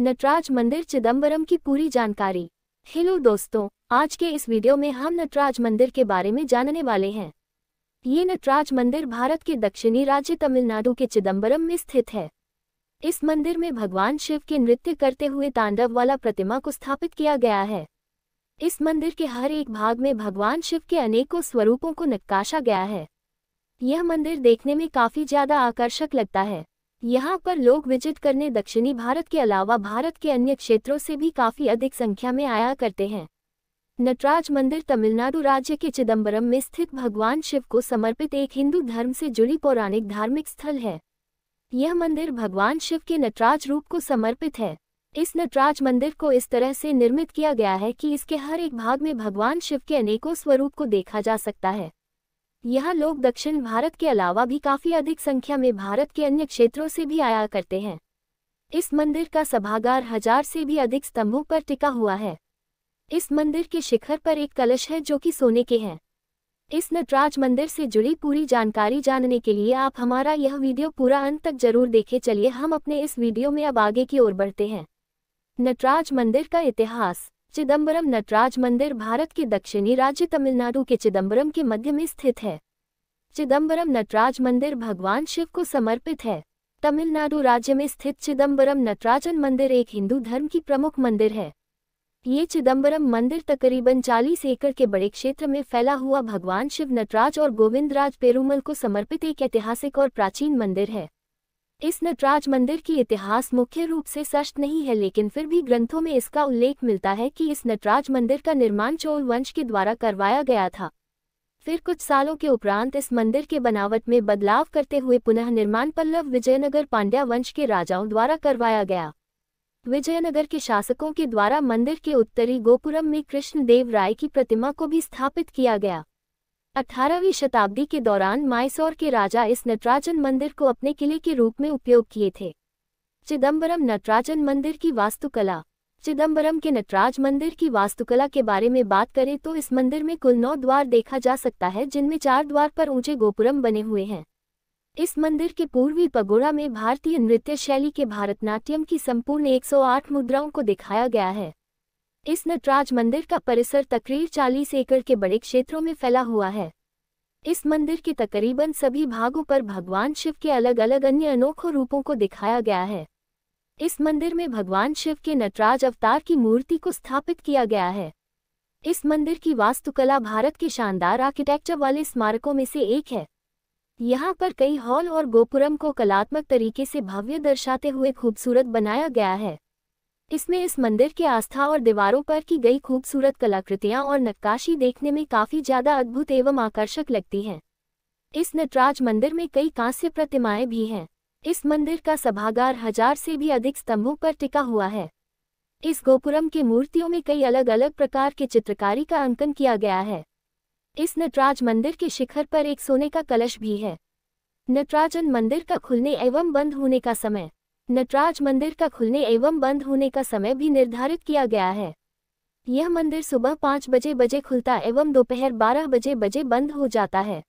नटराज मंदिर चिदम्बरम की पूरी जानकारी हेलो दोस्तों आज के इस वीडियो में हम नटराज मंदिर के बारे में जानने वाले हैं ये नटराज मंदिर भारत के दक्षिणी राज्य तमिलनाडु के चिदम्बरम में स्थित है इस मंदिर में भगवान शिव के नृत्य करते हुए तांडव वाला प्रतिमा को स्थापित किया गया है इस मंदिर के हर एक भाग में भगवान शिव के अनेकों स्वरूपों को नक्काशा गया है यह मंदिर देखने में काफ़ी ज़्यादा आकर्षक लगता है यहाँ पर लोग विजिट करने दक्षिणी भारत के अलावा भारत के अन्य क्षेत्रों से भी काफ़ी अधिक संख्या में आया करते हैं नटराज मंदिर तमिलनाडु राज्य के चिदम्बरम में स्थित भगवान शिव को समर्पित एक हिंदू धर्म से जुड़ी पौराणिक धार्मिक स्थल है यह मंदिर भगवान शिव के नटराज रूप को समर्पित है इस नटराज मंदिर को इस तरह से निर्मित किया गया है कि इसके हर एक भाग में भगवान शिव के अनेकों स्वरूप को देखा जा सकता है यह लोग दक्षिण भारत के अलावा भी काफ़ी अधिक संख्या में भारत के अन्य क्षेत्रों से भी आया करते हैं इस मंदिर का सभागार हजार से भी अधिक स्तंभों पर टिका हुआ है इस मंदिर के शिखर पर एक कलश है जो कि सोने के हैं इस नटराज मंदिर से जुड़ी पूरी जानकारी जानने के लिए आप हमारा यह वीडियो पूरा अंत तक जरूर देखें चलिए हम अपने इस वीडियो में अब आगे की ओर बढ़ते हैं नटराज मंदिर का इतिहास चिदम्बरम नटराज मंदिर भारत के दक्षिणी राज्य तमिलनाडु के चिदम्बरम के मध्य में स्थित है चिदम्बरम नटराज मंदिर भगवान शिव को समर्पित है तमिलनाडु राज्य में स्थित चिदम्बरम नटराजन मंदिर एक हिंदू धर्म की प्रमुख मंदिर है ये चिदम्बरम मंदिर तकरीबन 40 एकड़ के बड़े क्षेत्र में फैला हुआ भगवान शिव नटराज और गोविंदराज पेरूमल को समर्पित एक ऐतिहासिक और प्राचीन मंदिर है इस नटराज मंदिर की इतिहास मुख्य रूप से सष्ट नहीं है लेकिन फिर भी ग्रंथों में इसका उल्लेख मिलता है कि इस नटराज मंदिर का निर्माण चोल वंश के द्वारा करवाया गया था फिर कुछ सालों के उपरांत इस मंदिर के बनावट में बदलाव करते हुए पुनः निर्माण पल्लव विजयनगर पांड्या वंश के राजाओं द्वारा करवाया गया विजयनगर के शासकों के द्वारा मंदिर के उत्तरी गोपुरम में कृष्णदेव राय की प्रतिमा को भी स्थापित किया गया अठारहवीं शताब्दी के दौरान माइसौर के राजा इस नटराजन मंदिर को अपने किले के रूप में उपयोग किए थे चिदम्बरम नटराजन मंदिर की वास्तुकला चिदम्बरम के नटराज मंदिर की वास्तुकला के बारे में बात करें तो इस मंदिर में कुल नौ द्वार देखा जा सकता है जिनमें चार द्वार पर ऊंचे गोपुरम बने हुए हैं इस मंदिर के पूर्वी पगोड़ा में भारतीय नृत्य शैली के भारतनाट्यम की संपूर्ण 108 मुद्राओं को दिखाया गया है इस नटराज मंदिर का परिसर तकरीर 40 एकड़ के बड़े क्षेत्रों में फैला हुआ है इस मंदिर के तकरीबन सभी भागों पर भगवान शिव के अलग अलग अन्य अनोखों रूपों को दिखाया गया है इस मंदिर में भगवान शिव के नटराज अवतार की मूर्ति को स्थापित किया गया है इस मंदिर की वास्तुकला भारत के शानदार आर्किटेक्चर वाले स्मारकों में से एक है यहाँ पर कई हॉल और गोपुरम को कलात्मक तरीके से भव्य दर्शाते हुए खूबसूरत बनाया गया है इसमें इस मंदिर के आस्था और दीवारों पर की गई खूबसूरत कलाकृतियां और नक्काशी देखने में काफ़ी ज़्यादा अद्भुत एवं आकर्षक लगती हैं इस नटराज मंदिर में कई कांस्य प्रतिमाएं भी हैं इस मंदिर का सभागार हजार से भी अधिक स्तंभों पर टिका हुआ है इस गोपुरम के मूर्तियों में कई अलग अलग प्रकार के चित्रकारी का अंकन किया गया है इस नटराज मंदिर के शिखर पर एक सोने का कलश भी है नटराजन मंदिर का खुलने एवं बंद होने का समय नटराज मंदिर का खुलने एवं बंद होने का समय भी निर्धारित किया गया है यह मंदिर सुबह पाँच बजे बजे खुलता एवं दोपहर बारह बजे बजे बंद हो जाता है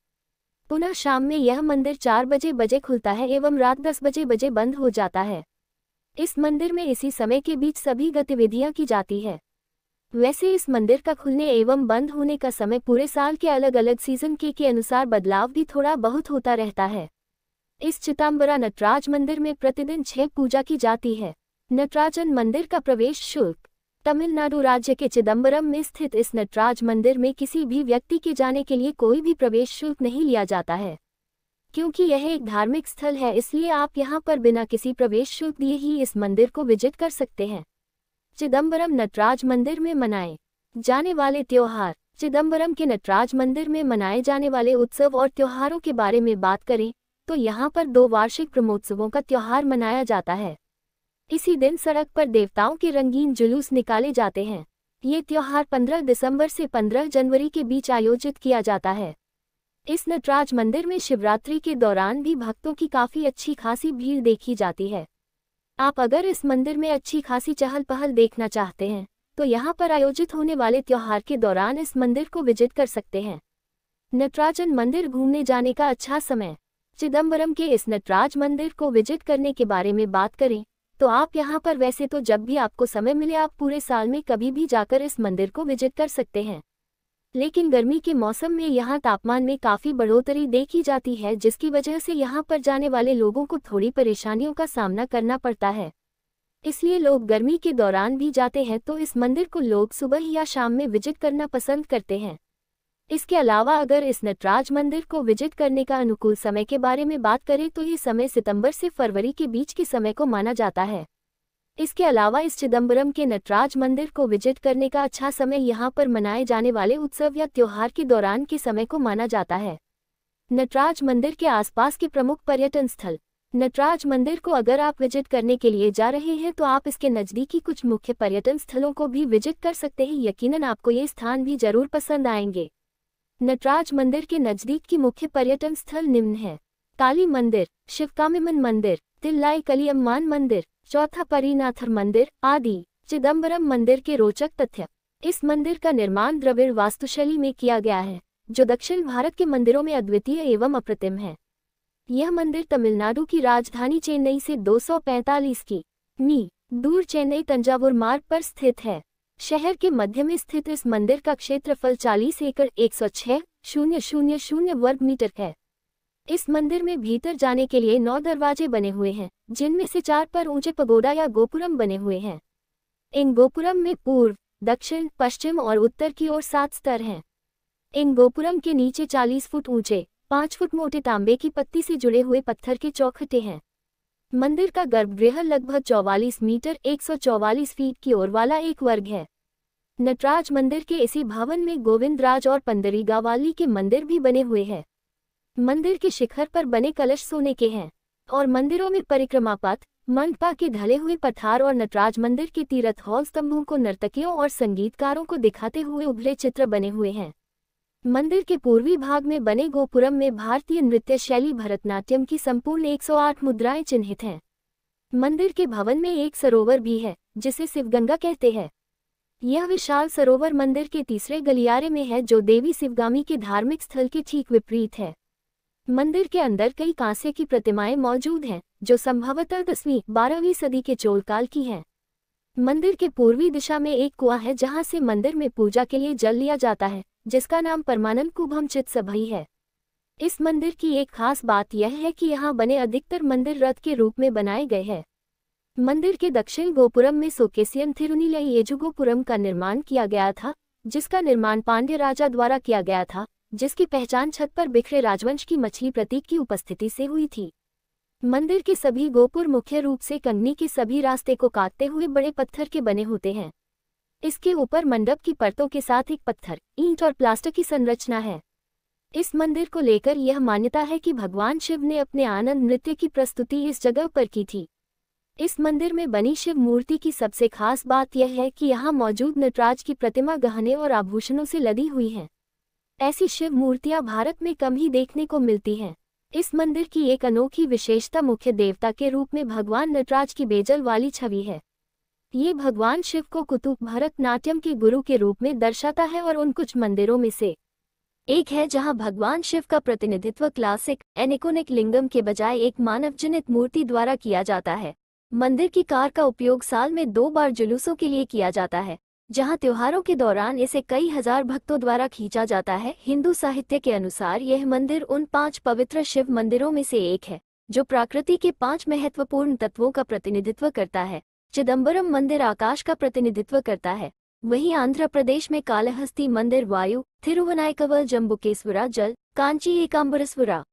पुनः शाम में यह मंदिर चार बजे बजे खुलता है एवं रात दस बजे बजे बंद हो जाता है इस मंदिर में इसी समय के बीच सभी गतिविधियां की जाती है वैसे इस मंदिर का खुलने एवं बंद होने का समय पूरे साल के अलग अलग सीजन के के अनुसार बदलाव भी थोड़ा बहुत होता रहता है इस चिदम्बरा नटराज मंदिर में प्रतिदिन छह पूजा की जाती है नटराजन मंदिर का प्रवेश शुल्क तमिलनाडु राज्य के चिदम्बरम में स्थित इस नटराज मंदिर में किसी भी व्यक्ति के जाने के लिए कोई भी प्रवेश शुल्क नहीं लिया जाता है क्योंकि यह एक धार्मिक स्थल है इसलिए आप यहाँ पर बिना किसी प्रवेश शुल्क दिए ही इस मंदिर को विजिट कर सकते हैं चिदम्बरम नटराज मंदिर में मनाए जाने वाले त्यौहार चिदम्बरम के नटराज मंदिर में मनाए जाने वाले उत्सव और त्योहारों के बारे में बात करें तो यहाँ पर दो वार्षिक ब्रह्मोत्सवों का त्यौहार मनाया जाता है इसी दिन सड़क पर देवताओं के रंगीन जुलूस निकाले जाते हैं ये त्यौहार 15 दिसंबर से 15 जनवरी के बीच आयोजित किया जाता है इस नटराज मंदिर में शिवरात्रि के दौरान भी भक्तों की काफ़ी अच्छी खासी भीड़ देखी जाती है आप अगर इस मंदिर में अच्छी खासी चहल पहल देखना चाहते हैं तो यहाँ पर आयोजित होने वाले त्यौहार के दौरान इस मंदिर को विजिट कर सकते हैं नटराजन मंदिर घूमने जाने का अच्छा समय चिदम्बरम के इस नटराज मंदिर को विजिट करने के बारे में बात करें तो आप यहाँ पर वैसे तो जब भी आपको समय मिले आप पूरे साल में कभी भी जाकर इस मंदिर को विजिट कर सकते हैं लेकिन गर्मी के मौसम में यहाँ तापमान में काफ़ी बढ़ोतरी देखी जाती है जिसकी वजह से यहाँ पर जाने वाले लोगों को थोड़ी परेशानियों का सामना करना पड़ता है इसलिए लोग गर्मी के दौरान भी जाते हैं तो इस मंदिर को लोग सुबह या शाम में विजिट करना पसंद करते हैं इसके अलावा अगर इस नटराज मंदिर को विजिट करने का अनुकूल समय के बारे में बात करें तो ये समय सितंबर से फरवरी के बीच के समय को माना जाता है इसके अलावा इस चिदम्बरम के नटराज मंदिर को विजिट करने का अच्छा समय यहाँ पर मनाए जाने वाले उत्सव या त्यौहार के दौरान के समय को माना जाता है नटराज मंदिर के आसपास के प्रमुख पर्यटन स्थल नटराज मंदिर को अगर आप विजिट करने के लिए जा रहे हैं तो आप इसके नज़दीकी कुछ मुख्य पर्यटन स्थलों को भी विजिट कर सकते हैं यकीनन आपको ये स्थान भी जरूर पसंद आएंगे नटराज मंदिर के नजदीक की मुख्य पर्यटन स्थल निम्न है काली मंदिर शिवकामिमन मंदिर तिल्लाई कली अम्मान मंदिर चौथा परीनाथर मंदिर आदि चिदम्बरम मंदिर के रोचक तथ्य इस मंदिर का निर्माण द्रविड़ वास्तुशैली में किया गया है जो दक्षिण भारत के मंदिरों में अद्वितीय एवं अप्रतिम है यह मंदिर तमिलनाडु की राजधानी चेन्नई से 245 की मी दूर चेन्नई तंजावुर मार्ग पर स्थित है शहर के मध्य में स्थित इस मंदिर का क्षेत्रफल 40 एकड़ एक सौ शून्य शून्य शून्य वर्ग मीटर है इस मंदिर में भीतर जाने के लिए नौ दरवाजे बने हुए हैं जिनमें से चार पर ऊंचे पगोडा या गोपुरम बने हुए हैं इन गोपुरम में पूर्व दक्षिण पश्चिम और उत्तर की ओर सात स्तर हैं इन गोपुरम के नीचे 40 फुट ऊंचे पांच फुट मोटे तांबे की पत्ती से जुड़े हुए पत्थर के चौखटे हैं मंदिर का गर्भगृह लगभग 44 मीटर 144 फीट की ओर वाला एक वर्ग है नटराज मंदिर के इसी भवन में गोविंदराज और पंदरी गावाली के मंदिर भी बने हुए हैं मंदिर के शिखर पर बने कलश सोने के हैं और मंदिरों में परिक्रमा पथ मंडपा के ढले हुए पथार और नटराज मंदिर के तीरथ हॉल स्तंभों को नर्तकियों और संगीतकारों को दिखाते हुए उभरे चित्र बने हुए हैं मंदिर के पूर्वी भाग में बने गोपुरम में भारतीय नृत्य शैली भरतनाट्यम की संपूर्ण 108 मुद्राएं चिन्हित हैं मंदिर के भवन में एक सरोवर भी है जिसे शिवगंगा कहते हैं यह विशाल सरोवर मंदिर के तीसरे गलियारे में है जो देवी शिवगामी के धार्मिक स्थल के ठीक विपरीत है मंदिर के अंदर कई कांसे की प्रतिमाएं मौजूद हैं जो संभवतः दसवीं बारहवीं सदी के चोलकाल की हैं मंदिर के पूर्वी दिशा में एक कुआ है जहां से मंदिर में पूजा के लिए जल लिया जाता है जिसका नाम परमानंद कुभम चित सभई है इस मंदिर की एक खास बात यह है कि यहाँ बने अधिकतर मंदिर रथ के रूप में बनाए गए हैं मंदिर के दक्षिण गोपुरम में सोकेसियन थिरुनीलय येजुगोपुरम का निर्माण किया गया था जिसका निर्माण पांड्य राजा द्वारा किया गया था जिसकी पहचान छत पर बिखरे राजवंश की मछली प्रतीक की उपस्थिति से हुई थी मंदिर के सभी गोपुर मुख्य रूप से कंगनी के सभी रास्ते को काटते हुए बड़े पत्थर के बने होते हैं इसके ऊपर मंडप की परतों के साथ एक पत्थर ईंट और प्लास्टिक की संरचना है इस मंदिर को लेकर यह मान्यता है कि भगवान शिव ने अपने आनंद नृत्य की प्रस्तुति इस जगह पर की थी इस मंदिर में बनी शिव मूर्ति की सबसे खास बात यह है कि यहाँ मौजूद नटराज की प्रतिमा गहने और आभूषणों से लदी हुई है ऐसी शिव मूर्तियाँ भारत में कम ही देखने को मिलती हैं इस मंदिर की एक अनोखी विशेषता मुख्य देवता के रूप में भगवान नटराज की बेजल वाली छवि है ये भगवान शिव को कुतुब भरतनाट्यम के गुरु के रूप में दर्शाता है और उन कुछ मंदिरों में से एक है जहां भगवान शिव का प्रतिनिधित्व क्लासिक एनिकोनिक लिंगम के बजाय एक मानव जनित मूर्ति द्वारा किया जाता है मंदिर की कार का उपयोग साल में दो बार जुलूसों के लिए किया जाता है जहां त्योहारों के दौरान इसे कई हजार भक्तों द्वारा खींचा जाता है हिंदू साहित्य के अनुसार यह मंदिर उन पांच पवित्र शिव मंदिरों में से एक है जो प्रकृति के पांच महत्वपूर्ण तत्वों का प्रतिनिधित्व करता है चिदम्बरम मंदिर आकाश का प्रतिनिधित्व करता है वहीं आंध्र प्रदेश में कालहस्ती मंदिर वायु थिरुवनायकवल जम्बुकेश्वरा जल कांची एकाम्बरेश्वरा